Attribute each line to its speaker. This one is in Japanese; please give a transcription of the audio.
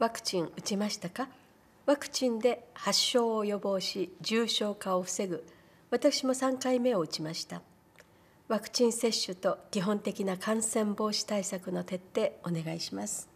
Speaker 1: ワクチン打ちましたかワクチンで発症を予防し重症化を防ぐ私も3回目を打ちましたワクチン接種と基本的な感染防止対策の徹底お願いします